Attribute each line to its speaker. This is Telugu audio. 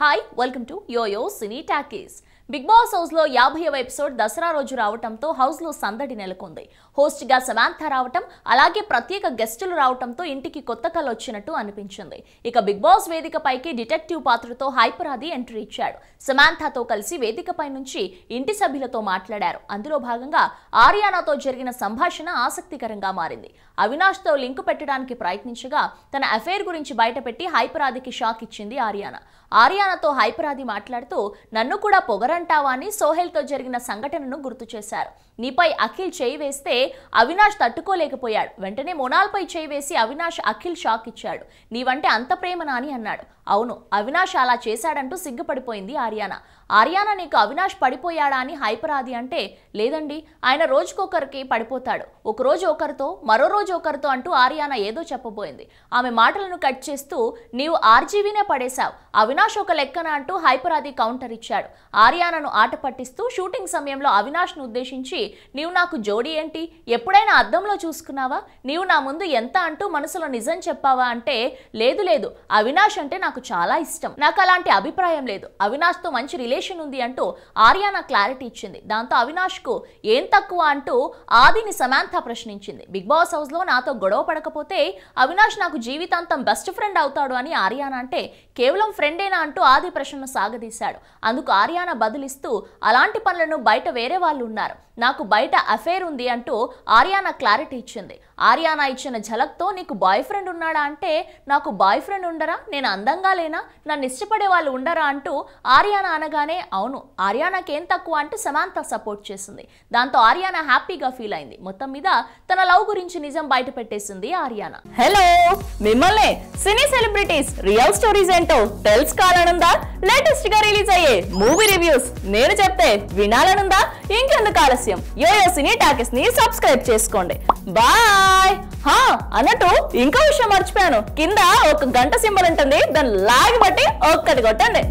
Speaker 1: Hi, welcome to YoYo Cine Tackies. Bigg Boss house లో యాభైవ ఎపిసోడ్ దసరా రోజు రావడంతో హౌస్ లో సందడి నెలకొంది హోస్ట్ గా సమాంత రావటం అలాగే ప్రత్యేక గెస్టులు రావటంతో ఇంటికి కొత్త కళ వచ్చినట్టు అనిపించింది ఇక బిగ్ బాస్ వేదికపైకి డిటెక్టివ్ పాత్రతో హైపర్ ఆది ఎంట్రీ ఇచ్చాడు సమాంతతో కలిసి వేదికపై నుంచి ఇంటి సభ్యులతో మాట్లాడారు అందులో భాగంగా ఆర్యానాతో జరిగిన సంభాషణ ఆసక్తికరంగా మారింది అవినాష్ తో లింకు పెట్టడానికి ప్రయత్నించగా తన అఫైర్ గురించి బయటపెట్టి హైపరాదికి షాక్ ఇచ్చింది ఆర్యానా ఆర్యానాతో హైపరాది మాట్లాడుతూ నన్ను కూడా పొగర ఎవరంటావా అని సోహెల్తో జరిగిన సంఘటనను గుర్తు చేశారు నీపై అఖిల్ చేయి వేస్తే అవినాష్ తట్టుకోలేకపోయాడు వెంటనే మొనాల్పై చేయి వేసి అవినాష్ అఖిల్ షాక్ ఇచ్చాడు నీవంటే అంత ప్రేమనా అని అన్నాడు అవును అవినాష్ అలా చేశాడంటూ సిగ్గుపడిపోయింది ఆర్యానా ఆర్యానా నీకు అవినాష్ పడిపోయాడా అని హైపరాది అంటే లేదండి ఆయన రోజుకొకరికి పడిపోతాడు ఒకరోజు ఒకరితో మరో రోజు ఒకరితో అంటూ ఆర్యానా ఏదో చెప్పబోయింది ఆమె మాటలను కట్ చేస్తూ నీవు ఆర్జీవీనే పడేశావు అవినాష్ ఒక లెక్కన అంటూ హైపరాది కౌంటర్ ఇచ్చాడు ఆర్యానా కళ్యాణను ఆట పట్టిస్తూ షూటింగ్ సమయంలో అవినాష్ ను ఉద్దేశించి నీవు నాకు జోడీ ఏంటి ఎప్పుడైనా అద్దంలో చూసుకున్నావా నీవు నా ముందు ఎంత అంటూ మనసులో నిజం చెప్పావా అంటే లేదు లేదు అవినాష్ అంటే నాకు చాలా ఇష్టం నాకు అలాంటి అభిప్రాయం లేదు అవినాష్ తో మంచి రిలేషన్ ఉంది అంటూ ఆర్యా నా క్లారిటీ ఇచ్చింది దాంతో అవినాష్ కు ఏం తక్కువ అంటూ ఆదిని సమాంత ప్రశ్నించింది బిగ్ బాస్ హౌస్ లో నాతో గొడవ పడకపోతే అవినాష్ నాకు జీవితాంతం బెస్ట్ ఫ్రెండ్ అవుతాడు అని ఆర్యానా అంటే కేవలం ఫ్రెండేనా అంటూ ఆది ప్రశ్నను సాగదీశాడు అందుకు ఆర్యానా బదులు బదులిస్తూ అలాంటి పనులను బయట వేరే వాళ్ళు ఉన్నారు నాకు బయట అఫేర్ ఉంది అంటూ ఆర్యానా క్లారిటీ ఇచ్చింది ఆర్యానా ఇచ్చిన ఝలక్తో నీకు బాయ్ ఫ్రెండ్ ఉన్నాడా అంటే నాకు బాయ్ ఫ్రెండ్ ఉండరా నేను అందంగా లేనా నన్ను ఇష్టపడే వాళ్ళు ఉండరా అంటూ ఆర్యానా అనగానే అవును ఆర్యానాకేం తక్కువ అంటూ సమాంత సపోర్ట్ చేసింది దాంతో ఆర్యానా హ్యాపీగా ఫీల్ అయింది మొత్తం మీద తన లవ్ గురించి నిజం బయట పెట్టేసింది ఆర్యానా హలో మిమ్మల్ని సినీ సెలబ్రిటీస్ రియల్ స్టోరీస్ ఏంటో తెలుసుకోవాలనుందా లేటెస్ట్ గా రిలీజ్ అయ్యే మూవీ రివ్యూస్ నేను చెప్తే వినాలనుందా ఇంకెందుకు ఆలస్యం యోయో సినీ టాకెస్ ని సబ్స్క్రైబ్ చేసుకోండి బాయ్ బాయ్ హా అన్నట్టు ఇంకో విషయం మర్చిపోయాను కింద ఒక గంట సింబల్ ఉంటుంది దాన్ని లాగి బట్టి ఒక్కటి కొట్టండి